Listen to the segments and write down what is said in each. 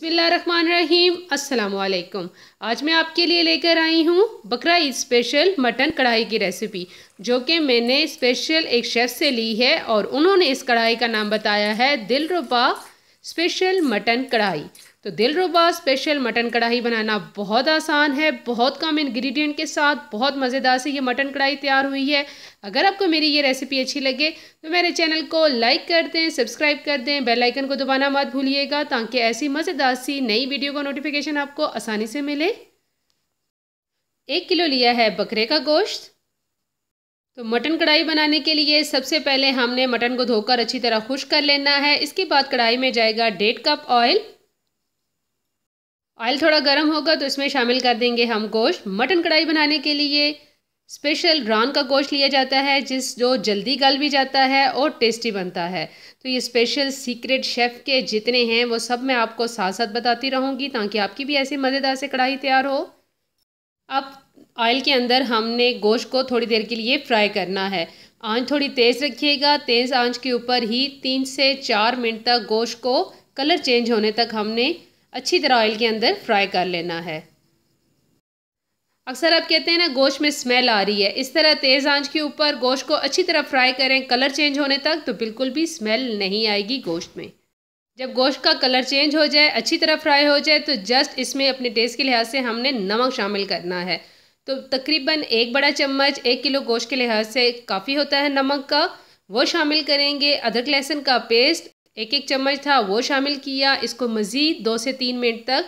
बसमीम अल्लाम आज मैं आपके लिए लेकर आई हूँ बकरा ईद स्पेशल मटन कढ़ाई की रेसिपी जो कि मैंने स्पेशल एक शेफ़ से ली है और उन्होंने इस कढ़ाई का नाम बताया है दिलरुबा स्पेशल मटन कढ़ाई तो दिल रुबा स्पेशल मटन कढ़ाई बनाना बहुत आसान है बहुत कम इंग्रेडिएंट के साथ बहुत मज़ेदार से ये मटन कढ़ाई तैयार हुई है अगर आपको मेरी ये रेसिपी अच्छी लगे तो मेरे चैनल को लाइक कर दें सब्सक्राइब कर दें बेल आइकन को दबाना मत भूलिएगा ताकि ऐसी मज़ेदार सी नई वीडियो का नोटिफिकेशन आपको आसानी से मिले एक किलो लिया है बकरे का गोश्त तो मटन कढ़ाई बनाने के लिए सबसे पहले हमने मटन को धोकर अच्छी तरह खुश कर लेना है इसके बाद कढ़ाई में जाएगा डेढ़ कप ऑयल ऑयल थोड़ा गर्म होगा तो इसमें शामिल कर देंगे हम गोश्त मटन कढ़ाई बनाने के लिए स्पेशल रान का गोश्त लिया जाता है जिस जो जल्दी गल भी जाता है और टेस्टी बनता है तो ये स्पेशल सीक्रेट शेफ़ के जितने हैं वो सब मैं आपको साथ साथ बताती रहूँगी ताकि आपकी भी ऐसी मज़ेदार से कढ़ाई तैयार हो अब ऑयल के अंदर हमने गोश्त को थोड़ी देर के लिए फ्राई करना है आंच थोड़ी तेज़ रखिएगा तेज़ आंच के ऊपर ही तीन से चार मिनट तक गोश्त को कलर चेंज होने तक हमने अच्छी तरह ऑयल के अंदर फ्राई कर लेना है अक्सर आप कहते हैं ना गोश्त में स्मेल आ रही है इस तरह तेज़ आंच के ऊपर गोश्त को अच्छी तरह फ्राई करें कलर चेंज होने तक तो बिल्कुल भी स्मेल नहीं आएगी गोश्त में जब गोश्त का कलर चेंज हो जाए अच्छी तरह फ्राई हो जाए तो जस्ट इसमें अपने टेस्ट के लिहाज से हमने नमक शामिल करना है तो तकरीबन एक बड़ा चम्मच एक किलो गोश्त के लिहाज से काफ़ी होता है नमक का वो शामिल करेंगे अदरक लहसुन का पेस्ट एक एक चम्मच था वो शामिल किया इसको मज़ीद दो से तीन मिनट तक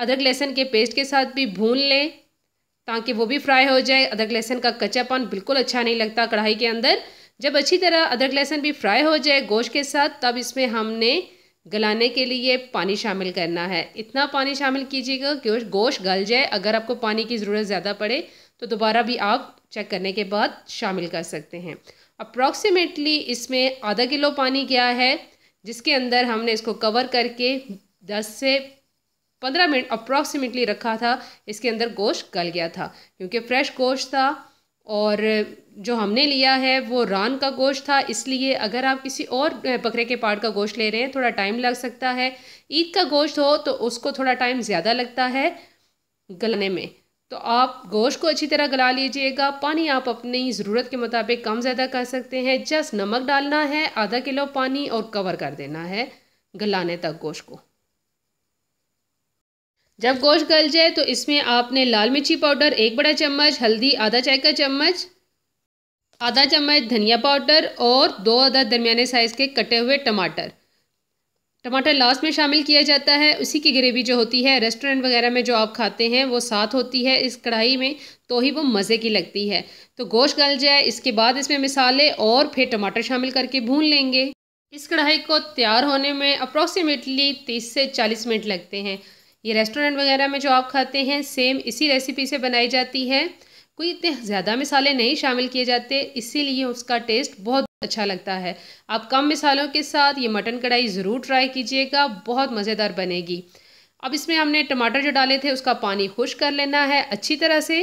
अदरक लहसन के पेस्ट के साथ भी भून लें ताकि वो भी फ्राई हो जाए अदरक लहसन का कच्चापन बिल्कुल अच्छा नहीं लगता कढ़ाई के अंदर जब अच्छी तरह अदरक लहसन भी फ्राई हो जाए गोश्त के साथ तब इसमें हमने गलाने के लिए पानी शामिल करना है इतना पानी शामिल कीजिएगा कि गोश्त गल जाए अगर आपको पानी की ज़रूरत ज़्यादा पड़े तो दोबारा भी आप चेक करने के बाद शामिल कर सकते हैं अप्रॉक्सीमेटली इसमें आधा किलो पानी गया है जिसके अंदर हमने इसको कवर करके 10 से 15 मिनट अप्रॉक्सीमेटली रखा था इसके अंदर गोश्त गल गया था क्योंकि फ्रेश गोश्त था और जो हमने लिया है वो रान का गोश्त था इसलिए अगर आप किसी और बकरे के पार्ट का गोश्त ले रहे हैं थोड़ा टाइम लग सकता है ईद का गोश्त हो तो उसको थोड़ा टाइम ज़्यादा लगता है गलने में तो आप गोश्त को अच्छी तरह गला लीजिएगा पानी आप अपनी ज़रूरत के मुताबिक कम ज़्यादा कर सकते हैं जस्ट नमक डालना है आधा किलो पानी और कवर कर देना है गलाने तक गोश्त को जब गोश्त गल जाए तो इसमें आपने लाल मिर्ची पाउडर एक बड़ा चम्मच हल्दी आधा चाय का चम्मच आधा चम्मच धनिया पाउडर और दो आधा दरमिया साइज़ के कटे हुए टमाटर टमाटर लास्ट में शामिल किया जाता है उसी की ग्रेवी जो होती है रेस्टोरेंट वगैरह में जो आप खाते हैं वो साथ होती है इस कढ़ाई में तो ही वो मज़े की लगती है तो गोश्त गल जाए इसके बाद इसमें मिसाले और फिर टमाटर शामिल करके भून लेंगे इस कढ़ाई को तैयार होने में अप्रॉक्सीमेटली तीस से चालीस मिनट लगते हैं ये रेस्टोरेंट वगैरह में जो आप खाते हैं सेम इसी रेसिपी से बनाई जाती है कोई इतने ज़्यादा मिसाले नहीं शामिल किए जाते इसीलिए उसका टेस्ट बहुत अच्छा लगता है आप कम मिसालों के साथ ये मटन कढ़ाई ज़रूर ट्राई कीजिएगा बहुत मज़ेदार बनेगी अब इसमें हमने टमाटर जो डाले थे उसका पानी खुश कर लेना है अच्छी तरह से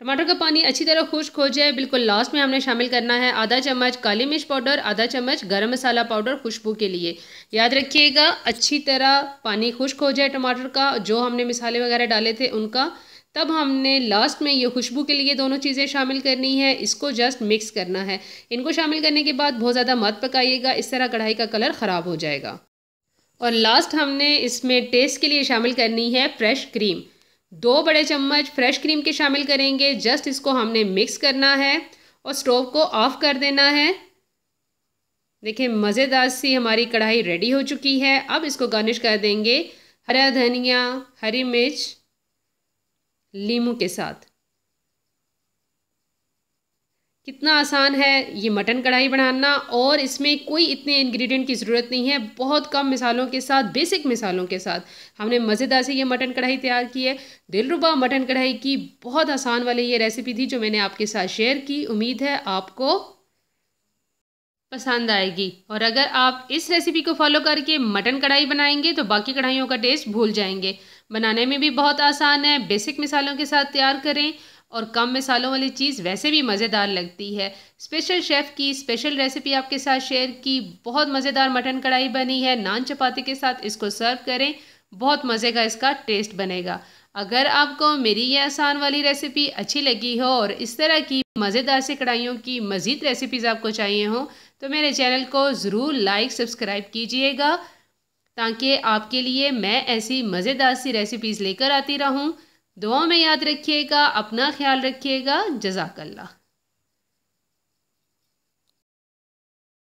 टमाटर का पानी अच्छी तरह खुश्क हो जाए बिल्कुल लास्ट में हमने शामिल करना है आधा चम्मच काली मिर्च पाउडर आधा चम्मच गरम मसाला पाउडर खुशबू के लिए याद रखिएगा अच्छी तरह पानी खुश्क हो जाए टमाटर का जो हमने मिसाले वगैरह डाले थे उनका तब हमने लास्ट में ये खुशबू के लिए दोनों चीज़ें शामिल करनी है इसको जस्ट मिक्स करना है इनको शामिल करने के बाद बहुत ज़्यादा मत पकाइएगा इस तरह कढ़ाई का कलर ख़राब हो जाएगा और लास्ट हमने इसमें टेस्ट के लिए शामिल करनी है फ्रेश क्रीम दो बड़े चम्मच फ्रेश क्रीम के शामिल करेंगे जस्ट इसको हमने मिक्स करना है और स्टोव को ऑफ़ कर देना है देखिए मज़ेदार सी हमारी कढ़ाई रेडी हो चुकी है अब इसको गार्निश कर देंगे हरा धनिया हरी मिर्च लीमू के साथ कितना आसान है ये मटन कढ़ाई बनाना और इसमें कोई इतने इंग्रेडिएंट की ज़रूरत नहीं है बहुत कम मिसालों के साथ बेसिक मिसालों के साथ हमने मज़ेदार से ये मटन कढ़ाई तैयार की है दिलरुबा मटन कढ़ाई की बहुत आसान वाली ये रेसिपी थी जो मैंने आपके साथ शेयर की उम्मीद है आपको पसंद आएगी और अगर आप इस रेसिपी को फॉलो करके मटन कढ़ाई बनाएंगे तो बाकी कढ़ाइयों का टेस्ट भूल जाएंगे बनाने में भी बहुत आसान है बेसिक मिसालों के साथ तैयार करें और कम मिसालों वाली चीज़ वैसे भी मज़ेदार लगती है स्पेशल शेफ़ की स्पेशल रेसिपी आपके साथ शेयर की बहुत मज़ेदार मटन कढ़ाई बनी है नान चपाती के साथ इसको सर्व करें बहुत मज़े का इसका टेस्ट बनेगा अगर आपको मेरी ये आसान वाली रेसिपी अच्छी लगी हो और इस तरह की मज़ेदार से कढ़ाइयों की मज़ीद रेसिपीज़ आपको चाहिए हों तो मेरे चैनल को ज़रूर लाइक सब्सक्राइब कीजिएगा ताकि आपके लिए मैं ऐसी मज़ेदार सी रेसिपीज़ लेकर आती रहूँ दुआ में याद रखिएगा अपना ख्याल रखिएगा जजाकल्ला